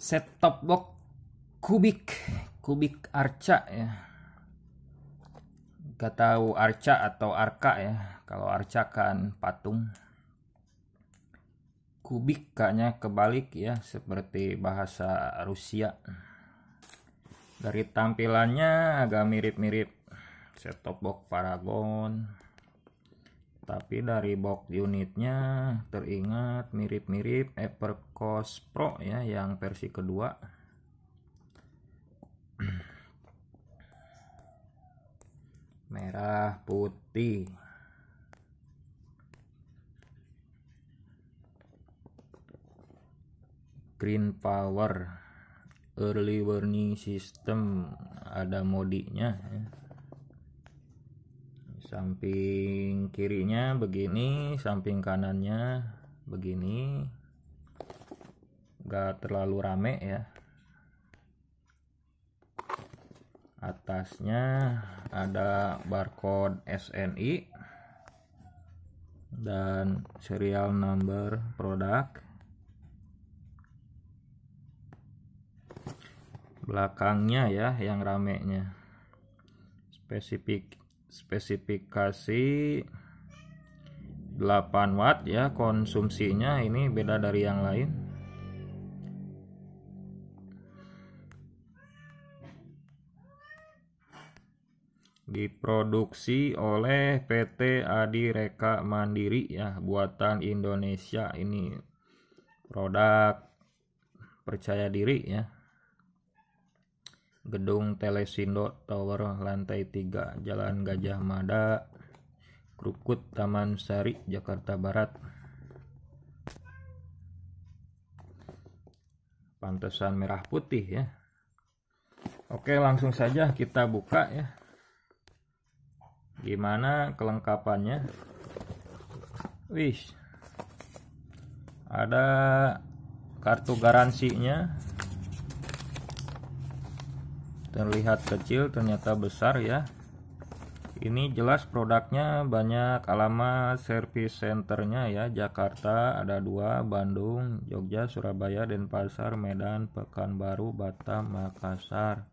set top box kubik kubik arca ya gak tahu arca atau arka ya kalau arca kan patung kubik kayaknya kebalik ya seperti bahasa Rusia dari tampilannya agak mirip-mirip set top box Paragon tapi dari box unitnya teringat mirip-mirip Evercost Pro ya yang versi kedua merah putih green power early warning system ada modinya ya samping kirinya begini samping kanannya begini gak terlalu rame ya atasnya ada barcode SNI dan serial number produk belakangnya ya yang ramenya spesifik spesifikasi 8 watt ya konsumsinya ini beda dari yang lain diproduksi oleh PT Adi Reka Mandiri ya buatan Indonesia ini produk percaya diri ya Gedung Telesindo Tower lantai 3 Jalan Gajah Mada Krukut Taman Sari Jakarta Barat Pantesan merah putih ya Oke langsung saja kita buka ya Gimana kelengkapannya Wish Ada kartu garansinya terlihat kecil ternyata besar ya ini jelas produknya banyak alamat service centernya ya Jakarta ada dua Bandung Jogja Surabaya Denpasar Medan Pekanbaru Batam Makassar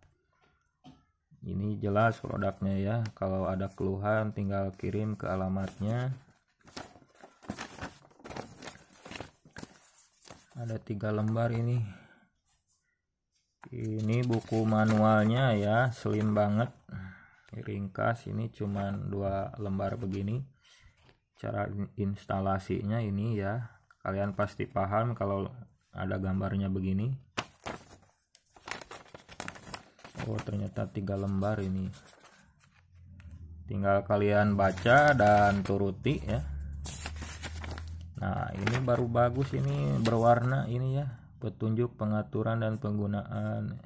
ini jelas produknya ya kalau ada keluhan tinggal kirim ke alamatnya ada tiga lembar ini ini buku manualnya ya slim banget ringkas ini cuman dua lembar begini cara instalasinya ini ya kalian pasti paham kalau ada gambarnya begini oh ternyata tiga lembar ini tinggal kalian baca dan turuti ya nah ini baru bagus ini berwarna ini ya petunjuk pengaturan dan penggunaan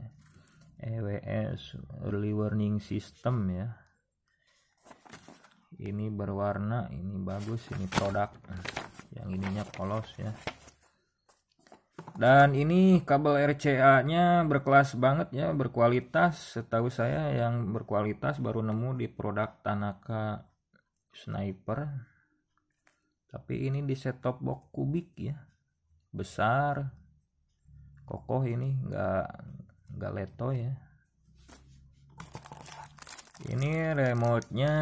EWS early warning system ya ini berwarna ini bagus ini produk yang ininya polos ya dan ini kabel RCA nya berkelas banget ya berkualitas setahu saya yang berkualitas baru nemu di produk Tanaka Sniper tapi ini di set top box kubik ya besar kokoh ini enggak enggak leto ya ini remote-nya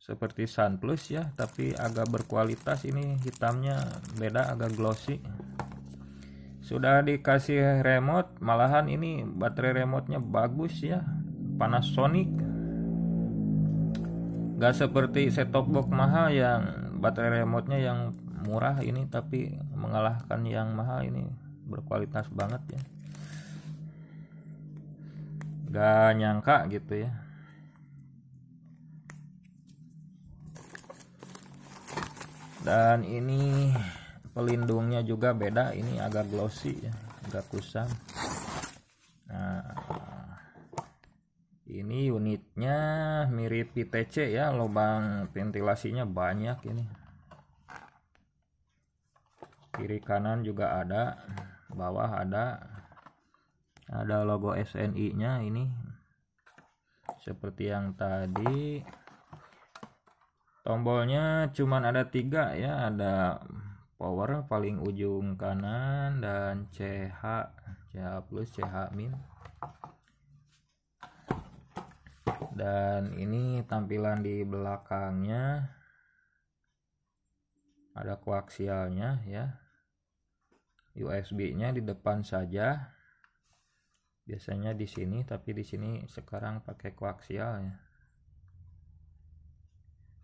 seperti Sun Plus ya tapi agak berkualitas ini hitamnya beda agak glossy sudah dikasih remote malahan ini baterai remote-nya bagus ya Panasonic Gak seperti set top box mahal yang baterai remote-nya yang murah ini tapi mengalahkan yang mahal ini berkualitas banget ya gak nyangka gitu ya dan ini pelindungnya juga beda ini agak glossy ya agak kusam nah ini unitnya mirip ITC ya lubang ventilasinya banyak ini kiri kanan juga ada bawah ada ada logo SNI nya ini seperti yang tadi tombolnya cuman ada tiga ya ada power paling ujung kanan dan CH CH plus CH min dan ini tampilan di belakangnya ada koaksialnya ya USB-nya di depan saja. Biasanya di sini, tapi di sini sekarang pakai koaksial ya.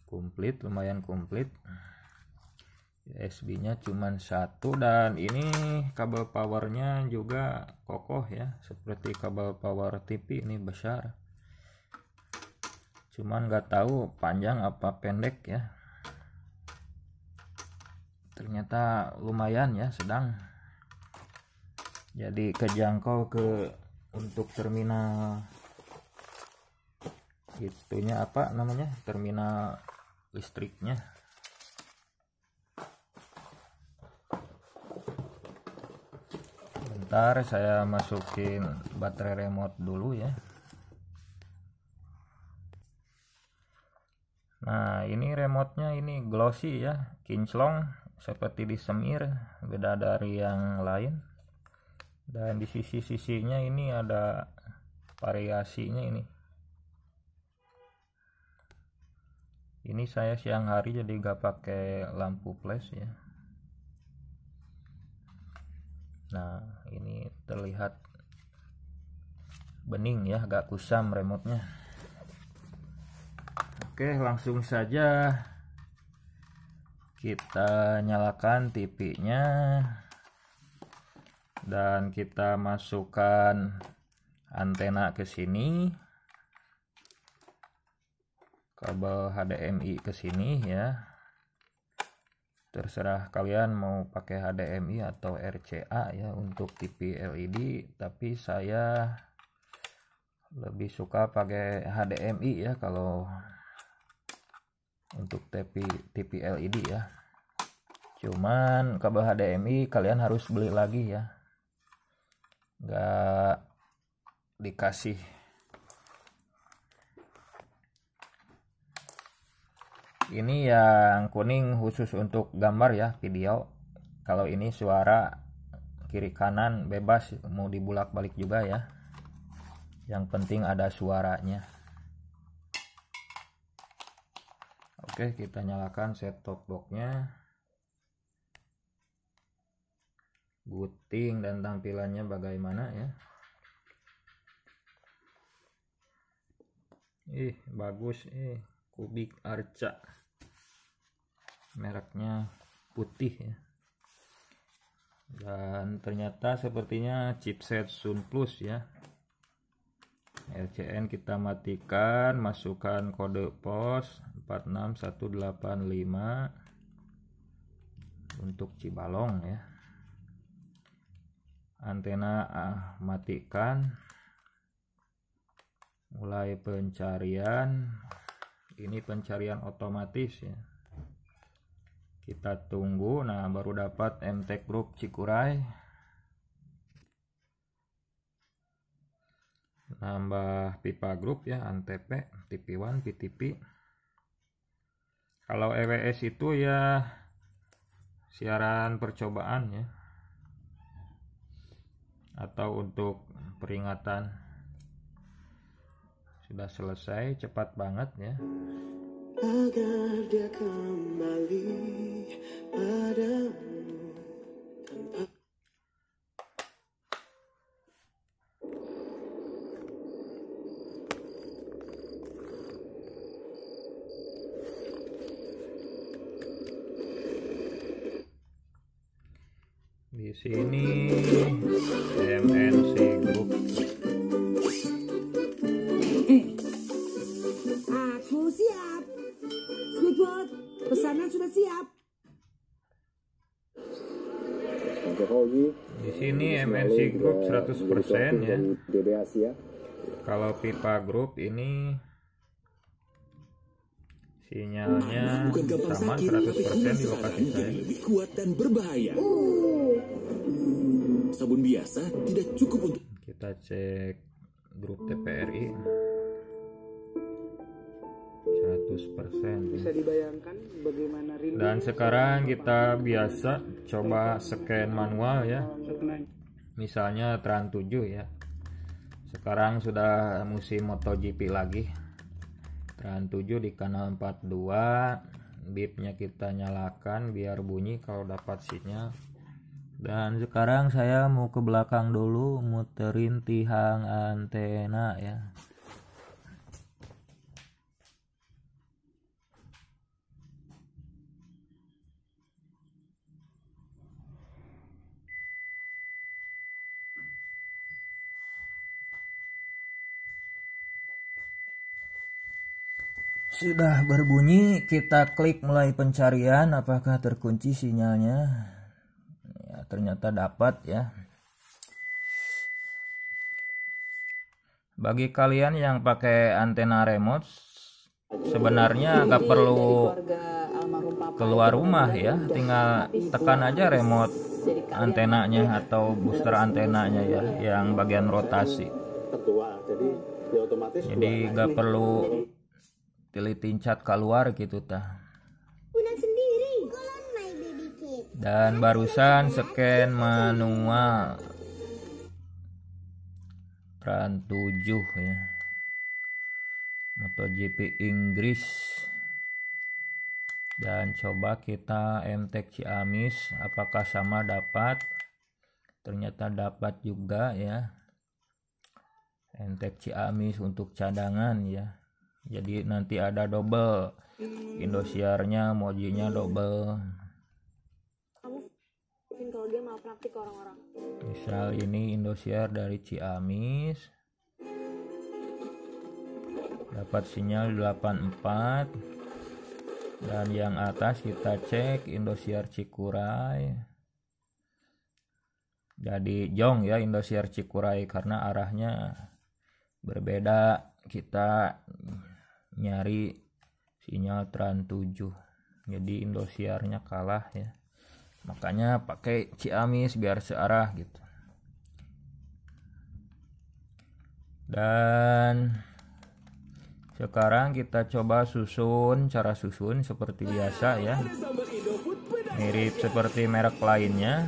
Komplit, lumayan komplit. USB-nya cuma satu dan ini kabel powernya juga kokoh ya, seperti kabel power TV ini besar. Cuman nggak tahu panjang apa pendek ya. Ternyata lumayan ya, sedang jadi kejangkau ke untuk terminal itunya apa namanya terminal listriknya bentar saya masukin baterai remote dulu ya nah ini remotenya ini glossy ya kinclong seperti di semir beda dari yang lain dan di sisi-sisinya ini ada variasinya ini ini saya siang hari jadi nggak pakai lampu flash ya nah ini terlihat bening ya agak kusam remotenya oke langsung saja kita nyalakan TV nya dan kita masukkan antena ke sini kabel HDMI ke sini ya terserah kalian mau pakai HDMI atau RCA ya untuk TV LED tapi saya lebih suka pakai HDMI ya kalau untuk TV TV LED ya cuman kabel HDMI kalian harus beli lagi ya nggak dikasih ini yang kuning khusus untuk gambar ya video kalau ini suara kiri kanan bebas mau dibulak balik juga ya yang penting ada suaranya oke kita nyalakan set top boxnya gunting dan tampilannya bagaimana ya. Ih, bagus eh kubik arca. Mereknya putih ya. Dan ternyata sepertinya chipset Sun Plus ya. LCN kita matikan, masukkan kode pos 46185 untuk Cibalong ya antena ah, matikan mulai pencarian ini pencarian otomatis ya kita tunggu nah baru dapat MT Group Cikuray nambah pipa grup ya antp tp1 ptp kalau EWS itu ya siaran percobaan ya atau untuk peringatan sudah selesai cepat banget ya agar dia kembali padamu di sini MNC Group eh, Aku siap Squidward, pesanan sudah siap di sini MNC Group 100% ya. Kalau pipa Group ini sinyalnya sama 100% di lokasi saya. Lebih kuat dan berbahaya. Uh sabun biasa tidak cukup untuk kita cek grup TPRI 100% bisa dibayangkan bagaimana dan sekarang kita biasa coba scan manual ya misalnya Tran 7 ya sekarang sudah musim MotoGP lagi Tran 7 di kanal 42 bipnya kita nyalakan biar bunyi kalau dapat sinyal dan sekarang saya mau ke belakang dulu muterin tiang antena ya. Sudah berbunyi, kita klik mulai pencarian apakah terkunci sinyalnya ternyata dapat ya bagi kalian yang pakai antena remote sebenarnya nggak perlu keluar rumah ya tinggal tekan aja remote antenanya atau booster antenanya ya yang bagian rotasi jadi nggak perlu teliti cat keluar gitu tah dan barusan scan manual peran 7 ya MotoGP Inggris dan coba kita MTQ Ciamis apakah sama dapat ternyata dapat juga ya MTQ Ciamis untuk cadangan ya jadi nanti ada double Indosiarnya mojinya double praktik orang-orang misal ini Indosiar dari Ciamis dapat sinyal 84 dan yang atas kita cek Indosiar Cikuray jadi jong ya Indosiar Cikuray karena arahnya berbeda kita nyari sinyal tran 7 jadi Indosiarnya kalah ya makanya pakai Ciamis biar searah gitu dan sekarang kita coba susun cara susun seperti biasa ya mirip seperti merek lainnya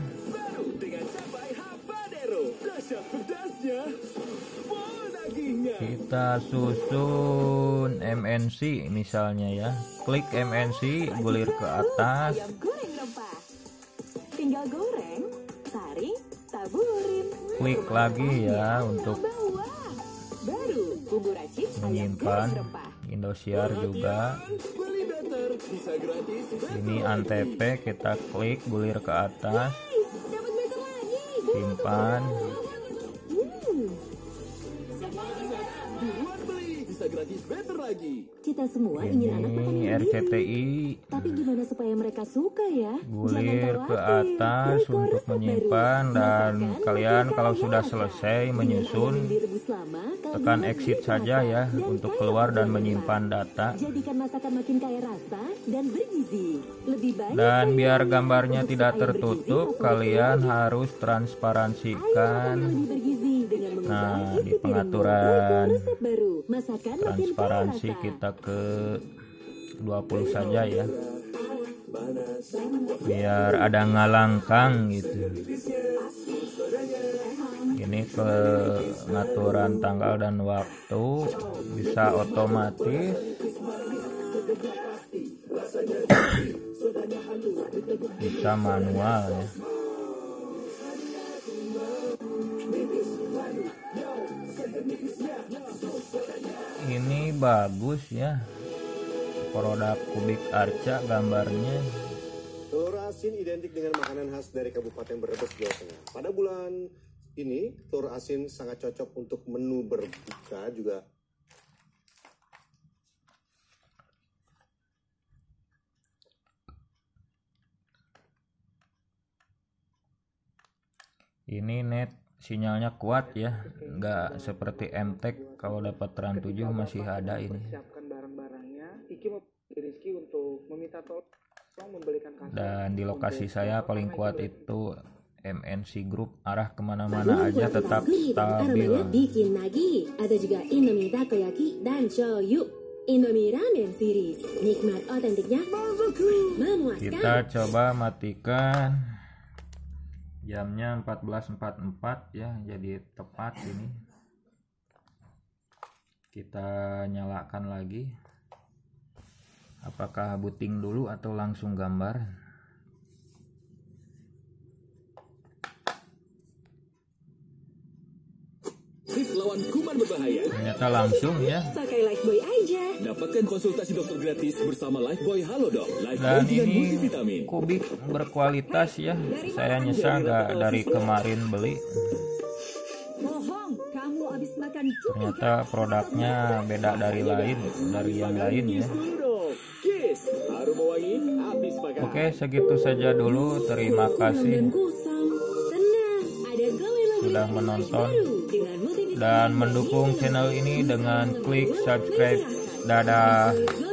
kita susun MNC misalnya ya klik MNC gulir ke atas klik lagi ya untuk menyimpan Indosiar juga ini antp kita klik gulir ke atas simpan gratis better lagi. Kita semua Ini ingin anak makan yang RCTI. Tapi gimana supaya mereka suka ya? Gulir ke atas Rekor untuk menyimpan baru. dan Masakan kalian kalau ya, sudah selesai menyusun tekan exit saja ya untuk keluar dan menyimpan data. Jadikan masakan makin kaya rasa dan bergizi. Lebih baik dan biar gambarnya tidak tertutup, kalian harus transparansikan. Iya, nah di pengaturan transparansi kita ke 20 saja ya biar ada ngalangkang gitu ini pengaturan tanggal dan waktu bisa otomatis bisa manual ya ini bagus ya produk kubik arca gambarnya telur asin identik dengan makanan khas dari Kabupaten Brebes Jawa Tengah pada bulan ini telur asin sangat cocok untuk menu berbuka juga ini net sinyalnya kuat ya nggak seperti MTEK kalau dapat RAM 7 masih ada ini dan di lokasi saya paling kuat itu MNC Group arah kemana-mana aja tetap stabil ya, bikin ada juga Indomie Takoyaki dan Shoyu Indomie Ramen Series nikmat otentiknya memuaskan kita coba matikan jamnya 14.44 ya jadi tepat ini kita nyalakan lagi apakah booting dulu atau langsung gambar melawan kuman berbahaya. Ternyata langsung ya. Pakai Lifebuoy aja. Dapatkan konsultasi dokter gratis bersama Lifebuoy Halodoc. Lifebuoy nah, Dan ini multivitamin. kubik berkualitas ya. Saya nyesal nggak dari kemarin beli. Ternyata ya? produknya beda dari iya, lain, iya, dari iya, yang lain ya. Oke, segitu saja dulu. Terima kasih sudah menonton dan mendukung channel ini dengan klik subscribe. Dadah.